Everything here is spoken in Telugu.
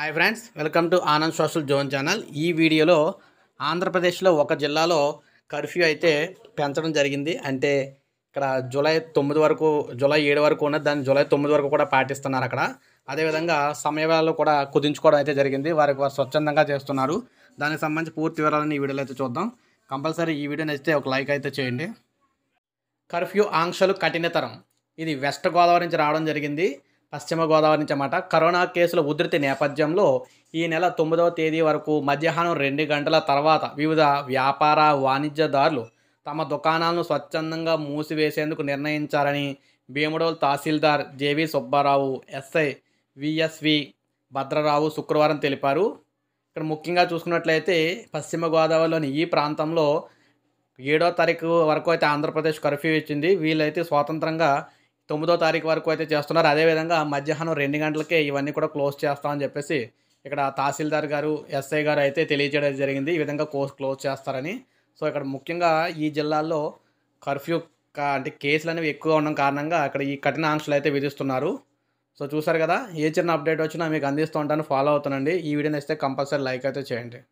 hi friends welcome to Anand social zone channel ఈ వీడియోలో ఆంధ్రప్రదేశ్లో ఒక జిల్లాలో కర్ఫ్యూ అయితే పెంచడం జరిగింది అంటే ఇక్కడ జూలై తొమ్మిది వరకు జూలై ఏడు వరకు ఉన్న దాన్ని జూలై తొమ్మిది వరకు కూడా పాటిస్తున్నారు అక్కడ అదేవిధంగా సమయాలు కూడా కుదించుకోవడం అయితే జరిగింది వారికి వారు స్వచ్ఛందంగా చేస్తున్నారు దానికి సంబంధించి పూర్తి వివరాలను ఈ వీడియోలో అయితే చూద్దాం కంపల్సరీ ఈ వీడియో నచ్చితే ఒక లైక్ అయితే చేయండి కర్ఫ్యూ ఆంక్షలు కఠినతరం ఇది వెస్ట్ గోదావరి నుంచి రావడం జరిగింది పశ్చిమ గోదావరి నుంచి అన్నమాట కరోనా కేసుల ఉధృతి నేపథ్యంలో ఈ నెల తొమ్మిదవ తేదీ వరకు మధ్యాహ్నం రెండు గంటల తర్వాత వివిధ వ్యాపార వాణిజ్యదారులు తమ దుకాణాలను స్వచ్ఛందంగా మూసివేసేందుకు నిర్ణయించారని భీముడోల్ తహసీల్దార్ J V Subbarao S I V S V Bhadrarao శుక్రవారం తెలిపారు ఇక్కడ ముఖ్యంగా చూసుకున్నట్లయితే పశ్చిమ గోదావరిలోని ఈ ప్రాంతంలో ఏడో తారీఖు వరకు అయితే ఆంధ్రప్రదేశ్ కర్ఫ్యూ ఇచ్చింది వీళ్ళైతే స్వాతంత్రంగా తొమ్మిదో తారీఖు వరకు అయితే చేస్తున్నారు అదేవిధంగా మధ్యాహ్నం రెండు గంటలకే ఇవన్నీ కూడా క్లోజ్ చేస్తామని చెప్పేసి ఇక్కడ తహసీల్దార్ గారు ఎస్ఐ గారు అయితే తెలియజేయడం జరిగింది ఈ విధంగా కోర్స్ క్లోజ్ చేస్తారని సో ఇక్కడ ముఖ్యంగా ఈ జిల్లాల్లో కర్ఫ్యూ అంటే కేసులు అనేవి ఎక్కువ ఉండడం కారణంగా అక్కడ ఈ కఠిన ఆంక్షలు అయితే విధిస్తున్నారు సో చూసారు కదా ఏ చిన్న అప్డేట్ వచ్చినా మీకు అందిస్తూ ఉంటాను ఫాలో అవుతానండి ఈ వీడియోని ఇస్తే కంపల్సరీ లైక్ అయితే చేయండి